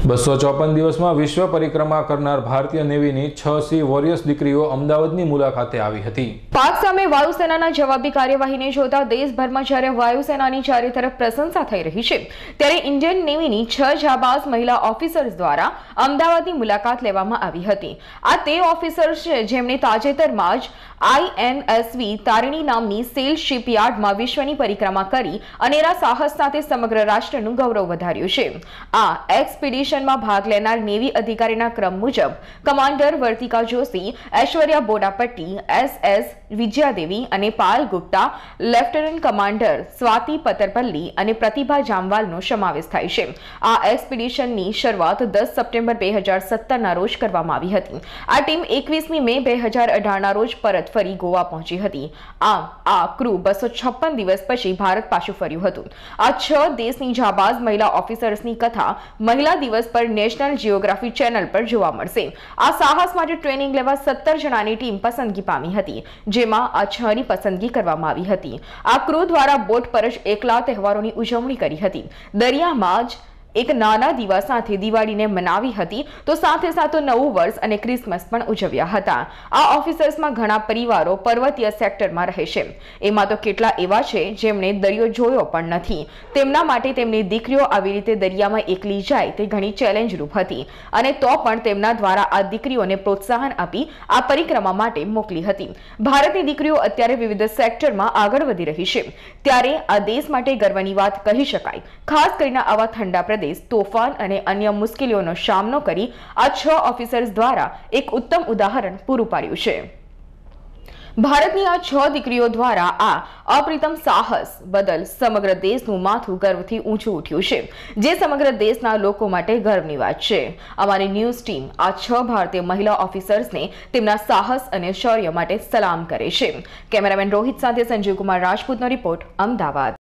બસો ચોપન દિવસમાં વિશ્વ પરિક્રમા કરનાર ભારતીય નેવીની છ સી વોરિયર્સ દીકરીઓ અમદાવાદની મુલાકાતે આવી હતી પાક સામે વાયુસેનાના જવાબી કાર્યવાહીને જોતા દેશભરમાં જ્યારે વાયુસેનાની ચારે તરફ પ્રશંસા થઈ રહી છે ત્યારે ઇન્ડિયન નેવીની છ જાબાઝ મહિલા ઓફિસર્સ દ્વારા અમદાવાદની મુલાકાત લેવામાં આવી હતી આ તે ઓફિસર્સ છે જેમણે તાજેતરમાં જ આઈએનએસવી તારીણી નામની સેલ શિપયાર્ડમાં વિશ્વની પરિક્રમા કરી અનેરા સાહસ સાથે સમગ્ર રાષ્ટ્રનું ગૌરવ વધાર્યું છે આ એક્સપિડિશન મિશનમાં ભાગ લેનાર નેવી અધિકારીના ક્રમ મુજબ commander Vartika Joshi Aishwarya Bodapatti S S Vijayadevi અને પાલ ગુપ્તા લેફ્ટનન્ટ કમાન્ડર સ્વાતિ પતરપલ્લી અને પ્રતિભા જામવાલનો સમાવેશ થાય છે આ એક્સપિડિશનની શરૂઆત દસ સપ્ટેમ્બર બે હજાર સત્તરના રોજ કરવામાં આવી હતી આ ટીમ એકવીસમી મે બે હજાર રોજ પરત ફરી ગોવા પહોંચી હતી આ આ ક્રુ બસો છપ્પન દિવસ પછી ભારત પાછું ફર્યું હતું આ છ દેશની જાબાઝ મહિલા ઓફિસર્સની કથા મહિલા દિવસ દિવસ પર નેશનલ જિયોગ્રાફી ચેનલ પર જોવા મળશે આ સાહસ માટે ટ્રેનિંગ લેવા સત્તર જણાની ટીમ પસંદગી પામી હતી જેમાં આ છની પસંદગી કરવામાં આવી હતી આ ક્રૂ દ્વારા બોટ પર જ એકલા તહેવારોની ઉજવણી કરી હતી દરિયામાં જ એક નાના દીવા સાથે દિવાળીને મનાવી હતી તો સાથે સાથે નવું વર્ષ અને ક્રિસમસ પણ ઉજવ્યા હતા આ ઓફિસર્સમાં ઘણા પરિવારો પર્વતીય સેક્ટરમાં રહે છે એમાં તો કેટલા એવા છે જેમણે દરિયો જોયો પણ નથી તેમના માટે તેમની દીકરીઓ આવી રીતે દરિયામાં એકલી જાય તે ઘણી ચેલેન્જરૂપ હતી અને તો પણ તેમના દ્વારા આ દીકરીઓને પ્રોત્સાહન આપી આ પરિક્રમા માટે મોકલી હતી ભારતની દીકરીઓ અત્યારે વિવિધ સેક્ટરમાં આગળ વધી રહી છે ત્યારે આ દેશ માટે ગર્વની વાત કહી શકાય ખાસ કરીને આવા ઠંડા પ્રદેશ તોફાન અને અન્ય મુશ્કેલીઓનો સામનો કરી આ છ ઓફિસર્સ દ્વારા એક ઉત્તમ ઉદાહરણ પૂરું પાડ્યું છે ભારતની આ છ દીકરીઓ દ્વારા આ અપ્રિતમ સાહસ બદલ સમગ્ર દેશનું માથું ગર્વથી ઊંચું ઉઠ્યું છે જે સમગ્ર દેશના લોકો માટે ગર્વની વાત છે અમારી ન્યૂઝ ટીમ આ છ ભારતીય મહિલા ઓફિસર્સને તેમના સાહસ અને શૌર્ય માટે સલામ કરે છે કેમેરામેન રોહિત સાથે સંજીવકુમાર રાજપૂતનો રિપોર્ટ અમદાવાદ